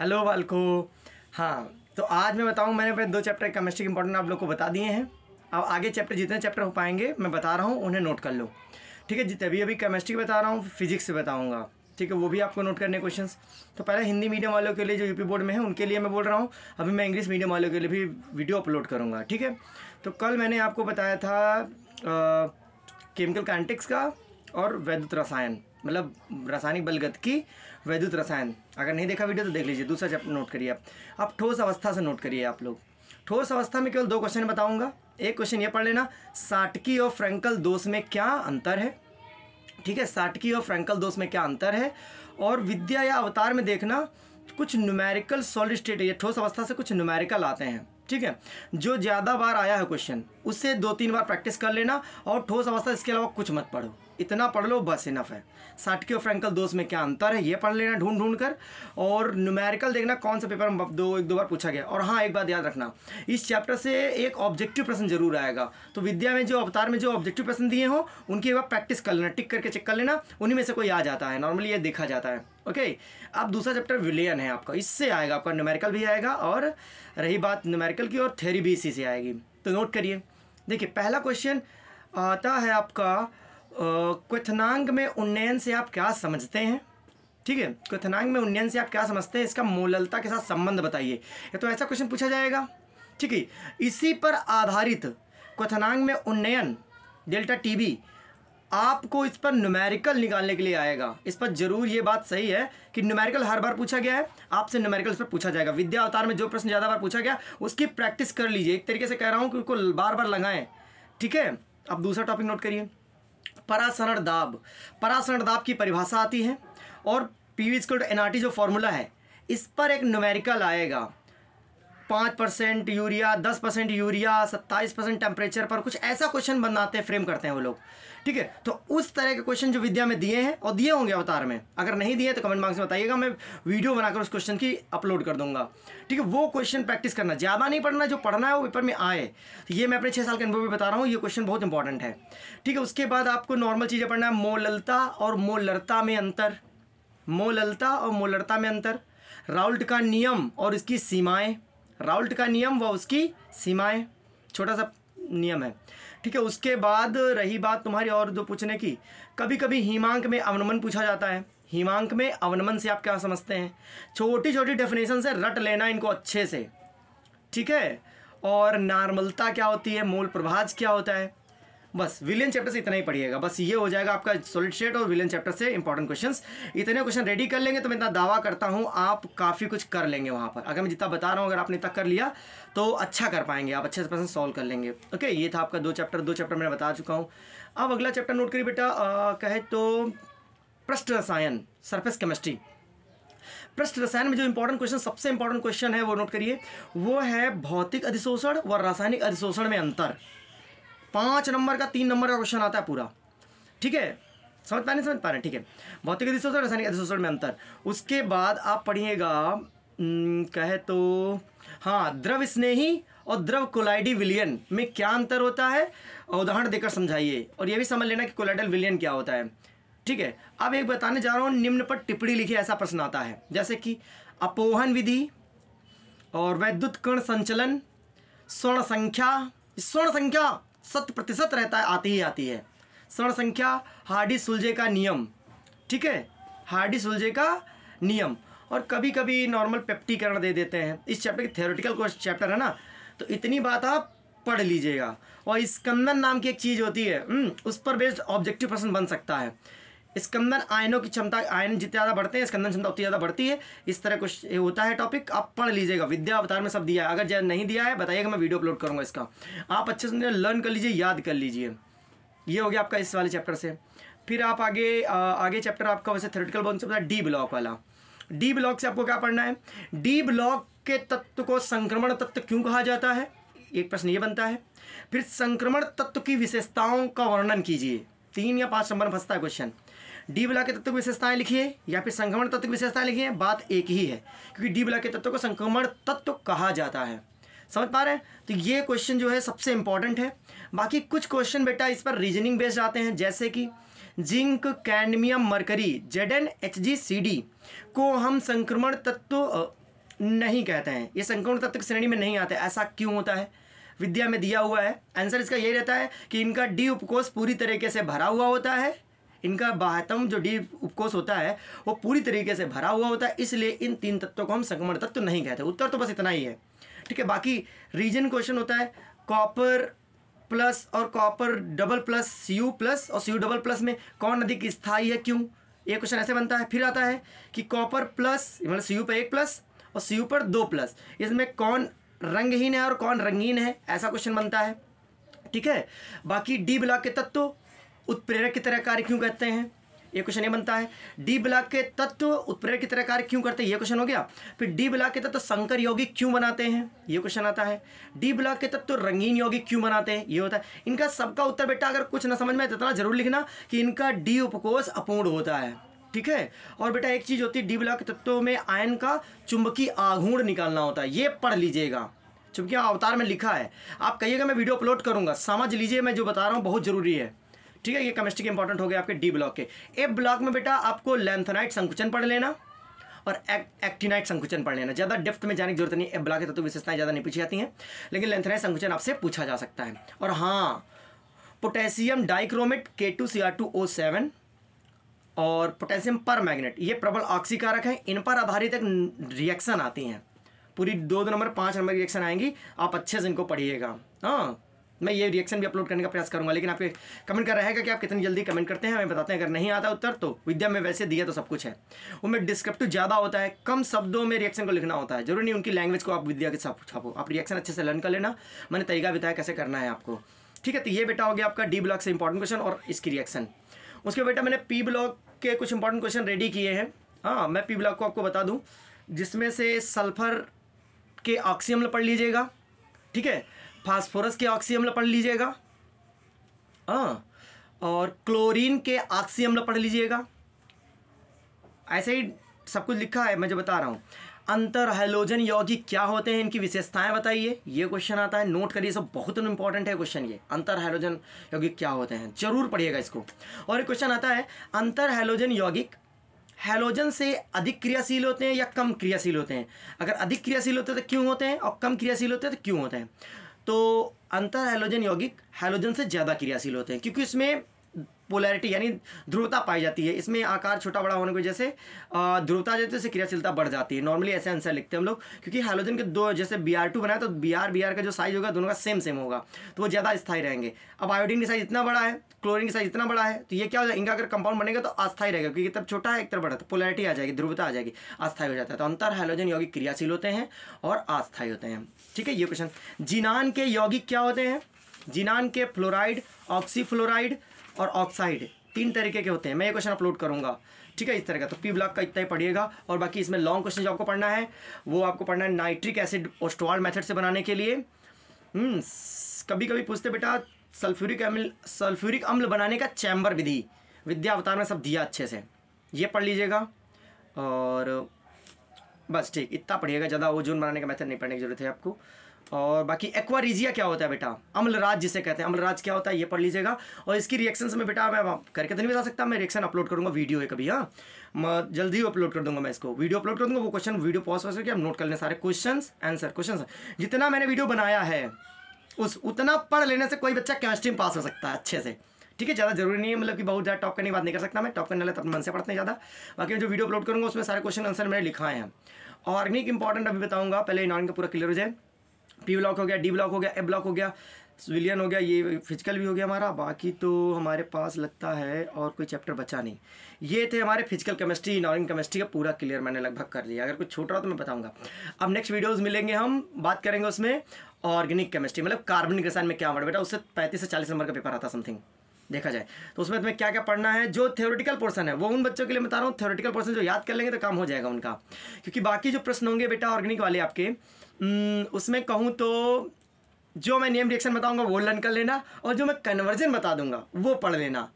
hello वालको हाँ तो आज मैं बताऊँ मैंने अपने दो चैप्टर केमिस्ट्री के इंपॉर्टेंट आप लोग को बता दिए हैं अब आगे चैप्टर जितने चैप्टर हो पाएंगे मैं बता रहा हूँ उन्हें नोट कर लो ठीक है जितने अभी अभी केमिस्ट्री बता रहा हूँ फिजिक्स से बताऊँगा ठीक है वो भी आपको नोट करने क्वेश्चन तो पहले हिंदी मीडियम वालों के लिए जो यूपी बोर्ड में है उनके लिए मैं बोल रहा हूँ अभी मैं इंग्लिश मीडियम वालों के लिए भी वीडियो अपलोड करूँगा ठीक है तो कल मैंने आपको बताया था केमिकल कैंटिक्स का और वैद्युत रसायन मतलब रासायनिक बलगत की वैद्युत रसायन अगर नहीं देखा वीडियो तो देख लीजिए दूसरा चैप्टर नोट करिए आप अब ठोस अवस्था से नोट करिए आप लोग ठोस अवस्था में केवल दो क्वेश्चन बताऊंगा एक क्वेश्चन ये पढ़ लेना साटकी और फ्रेंकल दोष में क्या अंतर है ठीक है साटकी और फ्रेंकल दोष में क्या अंतर है और विद्या या अवतार में देखना कुछ न्यूमेरिकल सॉलिड स्टेट या ठोस अवस्था से कुछ न्यूमेरिकल आते हैं ठीक है जो ज़्यादा बार आया है क्वेश्चन उससे दो तीन बार प्रैक्टिस कर लेना और ठोस अवस्था इसके अलावा कुछ मत पढ़ो इतना पढ़ लो बस इनफ है साठके और फ्रेंकल दोस्त में क्या अंतर है ये पढ़ लेना ढूंढ ढूंढ कर और न्यूमेरिकल देखना कौन सा पेपर दो एक दो बार पूछा गया और हाँ एक बात याद रखना इस चैप्टर से एक ऑब्जेक्टिव प्रश्न जरूर आएगा तो विद्या में जो अवतार में जो ऑब्जेक्टिव प्रश्न दिए हों उनकी एक बार प्रैक्टिस कर लेना टिक करके चेक कर लेना उन्हीं में से कोई आ जाता है नॉर्मली ये देखा जाता है ओके अब दूसरा चैप्टर विलियन है आपका इससे आएगा आपका न्यूमेरिकल भी आएगा और रही बात न्यूमेरिकल की और थेरी भी इसी से आएगी तो नोट करिए देखिए पहला क्वेश्चन आता है आपका क्वथनांग में उन्नयन से आप क्या समझते हैं ठीक है क्वथनांग में उन्नयन से आप क्या समझते हैं इसका मूललता के साथ संबंध बताइए या तो ऐसा क्वेश्चन पूछा जाएगा ठीक है इसी पर आधारित क्वथनांग में उन्नयन डेल्टा टीबी आपको इस पर न्यूमेरिकल निकालने के लिए आएगा इस पर जरूर ये बात सही है कि न्यूमेरिकल हर बार पूछा गया है आपसे न्यूमेरिकल इस पर पूछा जाएगा विद्या अवतार में जो प्रश्न ज़्यादा बार पूछा गया उसकी प्रैक्टिस कर लीजिए एक तरीके से कह रहा हूँ कि उसको बार बार लगाएं ठीक है अब दूसरा टॉपिक नोट करिए परासरण दाब परासरण दाब की परिभाषा आती है और पी वी स्कूल एन आर टी जो फॉर्मूला है इस पर एक न्यूमेरिकल आएगा पाँच परसेंट यूरिया दस परसेंट यूरिया सत्ताईस परसेंट टेम्परेचर पर कुछ ऐसा क्वेश्चन बनाते हैं फ्रेम करते हैं वो लोग ठीक है तो उस तरह के क्वेश्चन जो विद्या में दिए हैं और दिए होंगे अवतार में अगर नहीं दिए तो कमेंट बॉक्स में बताइएगा मैं वीडियो बनाकर उस क्वेश्चन की अपलोड कर दूंगा ठीक है वो क्वेश्चन प्रैक्टिस करना ज़्यादा नहीं पढ़ना जो पढ़ना है वो पेपर में आए तो ये मैं अपने छः साल के अनुभव भी बता रहा हूँ ये क्वेश्चन बहुत इंपॉर्टेंट है ठीक है उसके बाद आपको नॉर्मल चीज़ें पढ़ना है मोललता और मोलरता में अंतर मोललता और मोलरता में अंतर राउल्ट का नियम और इसकी सीमाएं राउल्ट का नियम व उसकी सीमाएं छोटा सा नियम है ठीक है उसके बाद रही बात तुम्हारी और जो पूछने की कभी कभी हिमांक में अवनमन पूछा जाता है हिमांक में अवनमन से आप क्या समझते हैं छोटी छोटी डेफिनेशन से रट लेना इनको अच्छे से ठीक है और नॉर्मलता क्या होती है मूल प्रभाज क्या होता है बस विलियन चैप्टर से इतना ही पढ़िएगा बस ये हो जाएगा आपका सोलिड स्टेट और विलियन चैप्टर से इंपॉर्टेंट क्वेश्चन इतने क्वेश्चन रेडी कर लेंगे तो मैं इतना दावा करता हूँ आप काफ़ी कुछ कर लेंगे वहाँ पर अगर मैं जितना बता रहा हूँ अगर आपने तक कर लिया तो अच्छा कर पाएंगे आप अच्छे से पर्सन सॉल्व कर लेंगे ओके ये था आपका दो चैप्टर दो चैप्टर मैंने बता चुका हूँ अब अगला चैप्टर नोट करिए बेटा कहे तो पृष्ठ रसायन सरफेस केमिस्ट्री पृष्ठ रसायन में जो इंपॉर्टेंट क्वेश्चन सबसे इंपॉर्टेंट क्वेश्चन है वो नोट करिए वो है भौतिक अधिशोषण व रासायनिक अधिशोषण में अंतर पांच नंबर का तीन नंबर का क्वेश्चन आता है पूरा ठीक है समझ पा रहे समझ पा रहे ठीक है भौतिक अधिशोषण रासायनिक अधिशोषण में अंतर उसके बाद आप पढ़िएगा हम्म, कहे तो हाँ द्रव स्नेही और द्रव कोलाइडी विलियन में क्या अंतर होता है उदाहरण देकर समझाइए और यह भी समझ लेना कि कोलाइडल विलियन क्या होता है ठीक है अब एक बताने जा रहा हूँ निम्न पर टिप्पणी लिखी ऐसा प्रश्न आता है जैसे कि अपोहन विधि और वैद्युत कर्ण संचलन स्वर्ण संख्या स्वर्ण संख्या शत प्रतिशत रहता है आती ही आती है स्वर्ण संख्या हार्डी सुलझे का नियम ठीक है हार्डी सुलझे का नियम और कभी कभी नॉर्मल पेप्टीकरण दे देते हैं इस चैप्टर की थ्योरेटिकल चैप्टर है ना तो इतनी बात आप पढ़ लीजिएगा और स्कंदन नाम की एक चीज़ होती है हम्म, उस पर बेस्ड ऑब्जेक्टिव प्रश्न बन सकता है स्कंदन आयनों की क्षमता आयन जितने ज़्यादा बढ़ते हैं स्कंदन क्षमता उतनी ज़्यादा बढ़ती है इस तरह कुछ होता है टॉपिक आप पढ़ लीजिएगा विद्या अवतार में सब दिया है अगर नहीं दिया है बताइएगा मैं वीडियो अपलोड करूँगा इसका आप अच्छे से लर्न कर लीजिए याद कर लीजिए ये हो गया आपका इस वाले चैप्टर से फिर आप आगे आगे चैप्टर आपका वैसे थ्रेटिकल बॉन्स होता है डी ब्लॉक वाला डी ब्लॉक से आपको क्या पढ़ना है डी ब्लॉक के तत्व को संक्रमण तत्व क्यों कहा जाता है एक प्रश्न ये बनता है फिर संक्रमण तत्व की विशेषताओं का वर्णन कीजिए तीन या पांच नंबर फंसता है क्वेश्चन डी ब्लॉक के तत्व की विशेषताएं लिखिए या फिर संक्रमण तत्व की विशेषताएं लिखिए बात एक ही है क्योंकि डी ब्लॉक के तत्व को संक्रमण तत्व कहा जाता है समझ पा रहे हैं तो ये क्वेश्चन जो है सबसे इंपॉर्टेंट है बाकी कुछ क्वेश्चन बेटा इस पर रीजनिंग बेस्ड आते हैं जैसे कि zinc cadmium mercury Z N H G C D को हम संक्रमण तत्व नहीं कहते हैं ये संक्रमण तत्व की श्रेणी में नहीं आते ऐसा क्यों होता है विद्या में दिया हुआ है आंसर इसका यही रहता है कि इनका डी उपकोष पूरी तरीके से भरा हुआ होता है इनका बाहतम जो डीप उपकोष होता है वो पूरी तरीके से भरा हुआ होता है इसलिए इन तीन तत्वों को हम संक्रमण तत्व नहीं कहते उत्तर तो बस इतना ही है ठीक है बाकी रीजन क्वेश्चन होता है कॉपर प्लस और copper double plus C U plus और सी यू डबल प्लस में कौन अधिक स्थायी है क्यों ये क्वेश्चन ऐसे बनता है फिर आता है कि कॉपर प्लस मतलब सी यू पर एक प्लस और सी यू पर दो प्लस इसमें कौन रंगहीन है और कौन रंगीन है ऐसा क्वेश्चन बनता है ठीक है बाकी डी ब्लॉक के तत्व उत्प्रेरक की तरह कार्य क्यों करते हैं ये क्वेश्चन ये बनता है डी ब्लॉक के तत्व उत्प्रेरक की तरह कार्य क्यों करते हैं ये क्वेश्चन हो गया फिर डी ब्लॉक के तत्व संकर यौगिक क्यों बनाते हैं ये क्वेश्चन आता है डी ब्लॉक के तत्व रंगीन यौगिक क्यों बनाते हैं ये होता है इनका सबका उत्तर बेटा अगर कुछ ना समझ में आता तो इतना जरूर लिखना कि इनका डी उपकोष अपूर्ण होता है ठीक है और बेटा एक चीज़ होती है डी ब्लॉक के तत्वों में आयन का चुंबकीय आघूर्ण निकालना होता है ये पढ़ लीजिएगा चूंकि अवतार में लिखा है आप कहिएगा मैं वीडियो अपलोड करूंगा समझ लीजिए मैं जो बता रहा हूँ बहुत ज़रूरी है ठीक है ये केमिस्ट्री के इंपॉर्टेंट हो गए आपके डी ब्लॉक के ए ब्लॉक में बेटा आपको लेंथनाइट संकुचन पढ़ लेना और एक, एक्टिनाइट संकुचन पढ़ लेना ज़्यादा डेप्थ में जाने की जरूरत नहीं ए ब्लॉक के तत्व तो विशेषताएं ज़्यादा नहीं पूछी जाती हैं लेकिन लेंथनाइट संकुचन आपसे पूछा जा सकता है और हाँ potassium dichromate K two C R two O seven और पोटेशियम पर मैग्नेट ये प्रबल ऑक्सीकारक है इन पर आधारित एक रिएक्शन आती है पूरी दो दो नंबर पांच नंबर की रिएक्शन आएंगी आप अच्छे से इनको पढ़िएगा हाँ मैं ये रिएक्शन भी अपलोड करने का प्रयास करूंगा लेकिन आपके कमेंट का रहेगा कि आप कितनी जल्दी कमेंट करते हैं हमें बताते हैं अगर नहीं आता उत्तर तो विद्या में वैसे दिया तो सब कुछ है उनमें डिस्क्रिप्टिव ज़्यादा होता है कम शब्दों में रिएक्शन को लिखना होता है जरूरी नहीं उनकी लैंग्वेज को आप विद्या के साथ छापो आप रिएक्शन अच्छे से लर्न कर लेना मैंने तरीका बताया कैसे करना है आपको ठीक है तो ये बेटा हो गया आपका डी ब्लॉक से इंपॉर्टेंट क्वेश्चन और इसकी रिएक्शन उसके बेटा मैंने पी ब्लॉक के कुछ इंपॉर्टेंट क्वेश्चन रेडी किए हैं हाँ मैं पी ब्लॉक को आपको बता दूँ जिसमें से सल्फर के ऑक्सीम पढ़ लीजिएगा ठीक है फास्फोरस के ऑक्सी अम्ल पढ़ लीजिएगा हाँ और क्लोरीन के ऑक्सी अम्ल पढ़ लीजिएगा ऐसे ही सब कुछ लिखा है मैं जो बता रहा हूँ अंतर हाइलोजन यौगिक क्या होते हैं इनकी विशेषताएं बताइए ये क्वेश्चन आता है नोट करिए सब बहुत इंपॉर्टेंट है क्वेश्चन ये अंतर हाइलोजन यौगिक क्या होते हैं जरूर पढ़िएगा इसको और एक क्वेश्चन आता है अंतर हाइलोजन यौगिक हेलोजन से अधिक क्रियाशील होते हैं या कम क्रियाशील होते हैं अगर अधिक क्रियाशील होते हैं तो क्यों होते हैं और कम क्रियाशील होते हैं तो क्यों होते हैं तो अंतर हैलोजन यौगिक हैलोजन से ज़्यादा क्रियाशील होते हैं क्योंकि इसमें पोलैरिटी यानी ध्रुवता पाई जाती है इसमें आकार छोटा बड़ा होने की वजह से ध्रुवता जैसे तो से क्रियाशीलता बढ़ जाती है नॉर्मली ऐसे आंसर लिखते हैं हम लोग क्योंकि हाइड्रोजन के दो जैसे बी आर टू बनाए तो बी आर बी आर का जो साइज होगा दोनों का सेम सेम होगा तो वो ज़्यादा स्थायी रहेंगे अब आयोडीन की साइज इतना बड़ा है क्लोरिन की साइज इतना बड़ा है तो ये क्या हो जाएगा इनका अगर कंपाउंड बनेगा तो अस्थायी रहेगा क्योंकि तरफ छोटा है एक तरफ बड़ा तो पोलैरिटी आ जाएगी ध्रुवता आ जाएगी अस्थायी हो जाता है तो अंतर हाइड्रोजन यौगिक क्रियाशील होते हैं और अस्थायी होते हैं ठीक है ये क्वेश्चन जिनान के यौगिक क्या होते हैं जिनान के फ्लोराइड ऑक्सीफ्लोराइड और ऑक्साइड तीन तरीके के होते हैं मैं ये क्वेश्चन अपलोड करूंगा ठीक है इस तरह का तो पी ब्लॉक का इतना ही पढ़िएगा और बाकी इसमें लॉन्ग क्वेश्चन जो आपको पढ़ना है वो आपको पढ़ना है नाइट्रिक एसिड और स्टॉल मैथड से बनाने के लिए हम्म, कभी कभी पूछते बेटा सल्फ्यूरिक अम्ल सल्फ्यूरिक अम्ल बनाने का चैम्बर विधि विद्या अवतार में सब दिया अच्छे से ये पढ़ लीजिएगा और बस ठीक इतना पढ़िएगा ज़्यादा ओजोन बनाने का मेथड नहीं पढ़ने की जरूरत है आपको और बाकी एक्वारीजिया क्या होता है बेटा अम्लराज जिसे कहते हैं अम्लराज क्या होता है ये पढ़ लीजिएगा और इसकी रिएक्शन में बेटा मैं करके तो नहीं बता सकता मैं रिएक्शन अपलोड करूँगा वीडियो है कभी हाँ मैं जल्दी अपलोड कर दूंगा मैं इसको वीडियो अपलोड कर दूंगा वो क्वेश्चन वीडियो पॉज पॉज करके हम नोट कर लें सारे क्वेश्चन आंसर क्वेश्चन जितना मैंने वीडियो बनाया है उस उतना पढ़ लेने से कोई बच्चा केमिस्ट्री में पास हो सकता है अच्छे से ठीक है ज़्यादा जरूरी नहीं है मतलब कि बहुत ज़्यादा टॉप करने की बात नहीं कर सकता मैं टॉप करने वाला तो मन से पढ़ते हैं ज़्यादा बाकी जो वीडियो अपलोड करूँगा उसमें सारे क्वेश्चन आंसर मैंने लिखा है ऑर्गेनिक इंपॉर्टेंट अभी बताऊंगा पहले का पूरा क्लियर हो जाए पी ब्लॉक हो गया डी ब्लॉक हो गया ए ब्लॉक हो गया सिविलियन हो गया ये फिजिकल भी हो गया हमारा बाकी तो हमारे पास लगता है और कोई चैप्टर बचा नहीं ये थे हमारे फिजिकल केमिस्ट्री इनऑर्गेनिक केमिस्ट्री का पूरा क्लियर मैंने लगभग कर लिया अगर कुछ छोट रहा तो मैं बताऊंगा अब नेक्स्ट वीडियोस मिलेंगे हम बात करेंगे उसमें ऑर्गेनिक केमिस्ट्री मतलब कार्बन रसायन में क्या वर्ड बेटा उससे पैंतीस से चालीस नंबर का पेपर आता समथिंग देखा जाए तो उसमें तुम्हें क्या क्या पढ़ना है जो थ्योरेटिकल पोर्सन है वो उन बच्चों के लिए बता रहा हूँ थ्योरेटिकल पोर्सन जो याद कर लेंगे तो काम हो जाएगा उनका क्योंकि बाकी जो प्रश्न होंगे बेटा ऑर्गेनिक वाले आपके हम्म, उसमें कहूँ तो जो मैं नेम रिएक्शन बताऊँगा वो लर्न कर लेना और जो मैं कन्वर्जन बता दूंगा वो पढ़ लेना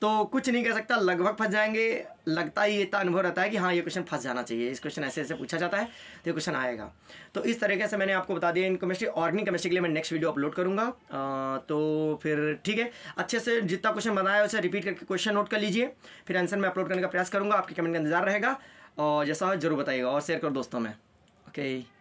तो कुछ नहीं कह सकता लगभग फंस जाएंगे लगता ही इतना अनुभव रहता है कि हाँ ये क्वेश्चन फंस जाना चाहिए इस क्वेश्चन ऐसे ऐसे पूछा जाता है तो ये क्वेश्चन आएगा तो इस तरीके से मैंने आपको बता दिया इन केमिस्ट्री ऑर्गेनिक केमिस्ट्री के लिए मैं नेक्स्ट वीडियो अपलोड करूँगा तो फिर ठीक है अच्छे से जितना क्वेश्चन बनाया उसे रिपीट करके क्वेश्चन नोट कर लीजिए फिर आंसर मैं अपलोड करने का प्रयास करूँगा आपके कमेंट का इंतजार रहेगा और जैसा जरूर बताइएगा और शेयर करो दोस्तों में ओके